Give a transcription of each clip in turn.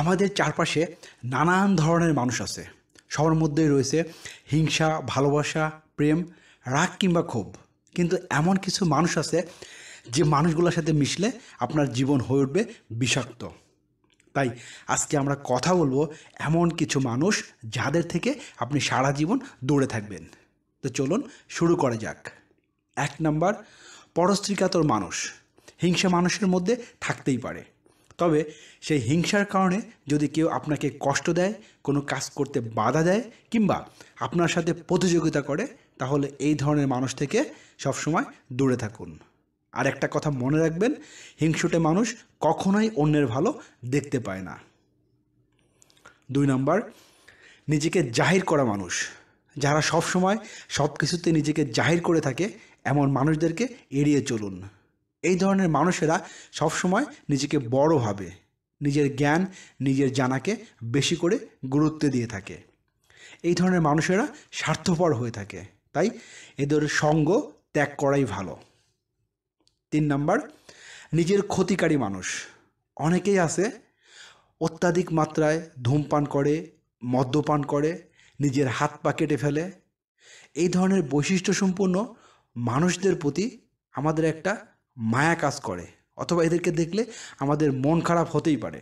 আমাদের চারপাশে নানান ধরনের মানুষ আছে সবার মধ্যেই রয়েছে হিংসা ভালোবাসা প্রেম রাগ কিংবা ক্ষোভ কিন্তু এমন কিছু মানুষ আছে যে মানুষগুলোর সাথে মিশলে আপনার জীবন হয়ে উঠবে বিষাক্ত তাই আজকে আমরা কথা বলবো এমন কিছু মানুষ যাদের থেকে আপনি সারা জীবন দৌড়ে থাকবেন তো চলুন শুরু করা যাক এক নাম্বার পরস্ত্রিকাতর মানুষ হিংসা মানুষের মধ্যে থাকতেই পারে তবে সেই হিংসার কারণে যদি কেউ আপনাকে কষ্ট দেয় কোনো কাজ করতে বাধা দেয় কিংবা আপনার সাথে প্রতিযোগিতা করে তাহলে এই ধরনের মানুষ থেকে সবসময় দূরে থাকুন আর একটা কথা মনে রাখবেন হিংসুটে মানুষ কখনোই অন্যের ভালো দেখতে পায় না দুই নম্বর নিজেকে জাহির করা মানুষ যারা সব সময় সব কিছুতে নিজেকে জাহির করে থাকে এমন মানুষদেরকে এড়িয়ে চলুন এই ধরনের মানুষেরা সবসময় নিজেকে বড় ভাবে নিজের জ্ঞান নিজের জানাকে বেশি করে গুরুত্ব দিয়ে থাকে এই ধরনের মানুষেরা স্বার্থপর হয়ে থাকে তাই এদের সঙ্গ ত্যাগ করাই ভালো তিন নাম্বার নিজের ক্ষতিকারী মানুষ অনেকেই আছে অত্যাধিক মাত্রায় ধূমপান করে মদ্যপান করে নিজের হাত পা কেটে ফেলে এই ধরনের বৈশিষ্ট্য সম্পূর্ণ মানুষদের প্রতি আমাদের একটা মায়া কাজ করে অথবা এদেরকে দেখলে আমাদের মন খারাপ হতেই পারে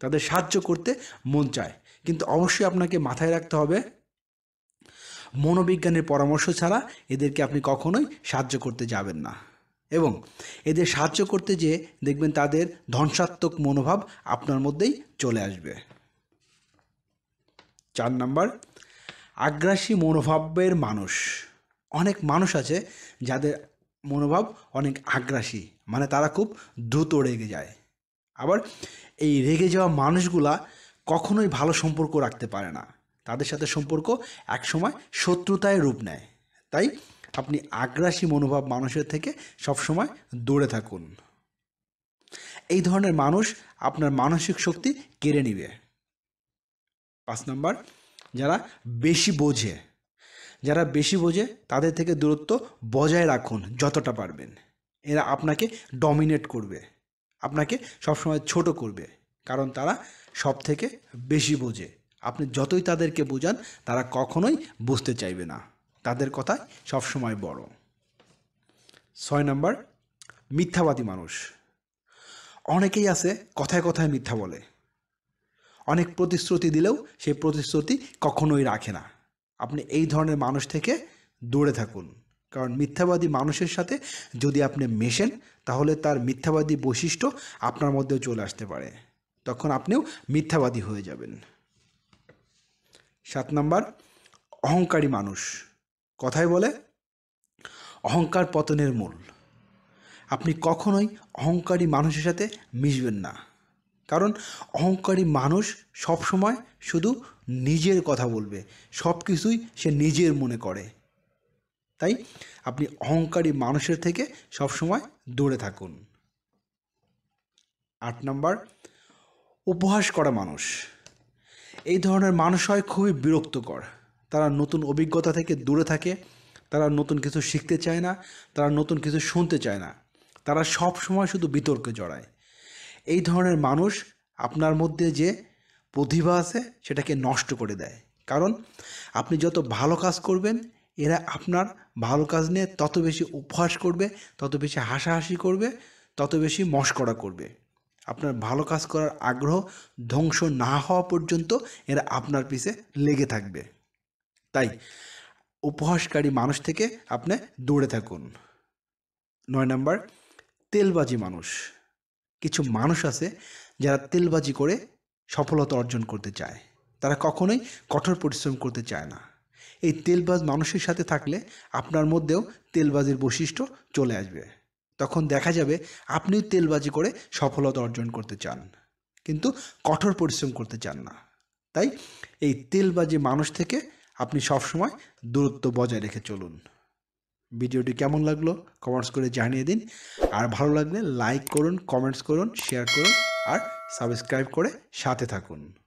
তাদের সাহায্য করতে মন চায় কিন্তু অবশ্যই আপনাকে মাথায় রাখতে হবে মনোবিজ্ঞানের পরামর্শ ছাড়া এদেরকে আপনি কখনোই সাহায্য করতে যাবেন না এবং এদের সাহায্য করতে যেয়ে দেখবেন তাদের ধ্বংসাত্মক মনোভাব আপনার মধ্যেই চলে আসবে চার নাম্বার আগ্রাসী মনোভাবের মানুষ অনেক মানুষ আছে যাদের মনোভাব অনেক আগ্রাসী মানে তারা খুব দ্রুত রেগে যায় আবার এই রেগে যাওয়া মানুষগুলা কখনোই ভালো সম্পর্ক রাখতে পারে না তাদের সাথে সম্পর্ক একসময় শত্রুতায় রূপ নেয় তাই আপনি আগ্রাসী মনোভাব মানুষের থেকে সবসময় দূরে থাকুন এই ধরনের মানুষ আপনার মানসিক শক্তি কেড়ে নিবে পাঁচ নাম্বার যারা বেশি বোঝে যারা বেশি বোঝে তাদের থেকে দূরত্ব বজায় রাখুন যতটা পারবেন এরা আপনাকে ডমিনেট করবে আপনাকে সবসময় ছোট করবে কারণ তারা সব থেকে বেশি বোঝে আপনি যতই তাদেরকে বোঝান তারা কখনোই বুঝতে চাইবে না তাদের কথাই সবসময় বড় ছয় নম্বর মিথ্যাবাদী মানুষ অনেকেই আছে কথায় কথায় মিথ্যা বলে অনেক প্রতিশ্রুতি দিলেও সে প্রতিশ্রুতি কখনোই রাখে না আপনি এই ধরনের মানুষ থেকে দূরে থাকুন কারণ মিথ্যাবাদী মানুষের সাথে যদি আপনি মেশেন তাহলে তার মিথ্যাবাদী বৈশিষ্ট্য আপনার মধ্যেও চলে আসতে পারে তখন আপনিও মিথ্যাবাদী হয়ে যাবেন সাত নাম্বার অহংকারী মানুষ কথাই বলে অহংকার পতনের মূল আপনি কখনোই অহংকারী মানুষের সাথে মিশবেন না কারণ অহংকারী মানুষ সবসময় শুধু নিজের কথা বলবে সব কিছুই সে নিজের মনে করে তাই আপনি অহংকারী মানুষের থেকে সবসময় দূরে থাকুন আট নম্বর উপহাস করা মানুষ এই ধরনের মানুষ হয় খুবই বিরক্তকর তারা নতুন অভিজ্ঞতা থেকে দূরে থাকে তারা নতুন কিছু শিখতে চায় না তারা নতুন কিছু শুনতে চায় না তারা সব সময় শুধু বিতর্কে জড়ায় এই ধরনের মানুষ আপনার মধ্যে যে প্রতিভা আছে সেটাকে নষ্ট করে দেয় কারণ আপনি যত ভালো কাজ করবেন এরা আপনার ভালো কাজ নিয়ে তত বেশি উপহাস করবে তত বেশি হাসাহাসি করবে তত বেশি মস্করা করবে আপনার ভালো কাজ করার আগ্রহ ধ্বংস না হওয়া পর্যন্ত এরা আপনার পিছে লেগে থাকবে তাই উপহাসকারী মানুষ থেকে আপনি দৌড়ে থাকুন নয় নাম্বার তেলবাজি মানুষ কিছু মানুষ আছে যারা তেলবাজি করে সফলতা অর্জন করতে চায় তারা কখনোই কঠোর পরিশ্রম করতে চায় না এই তেলবাজ মানুষের সাথে থাকলে আপনার মধ্যেও তেলবাজির বৈশিষ্ট্য চলে আসবে তখন দেখা যাবে আপনিও তেলবাজি করে সফলতা অর্জন করতে চান কিন্তু কঠোর পরিশ্রম করতে চান না তাই এই তেলবাজি মানুষ থেকে আপনি সবসময় দূরত্ব বজায় রেখে চলুন ভিডিওটি কেমন লাগলো কমেন্টস করে জানিয়ে দিন আর ভালো লাগলে লাইক করুন কমেন্টস করুন শেয়ার করুন আর সাবস্ক্রাইব করে সাথে থাকুন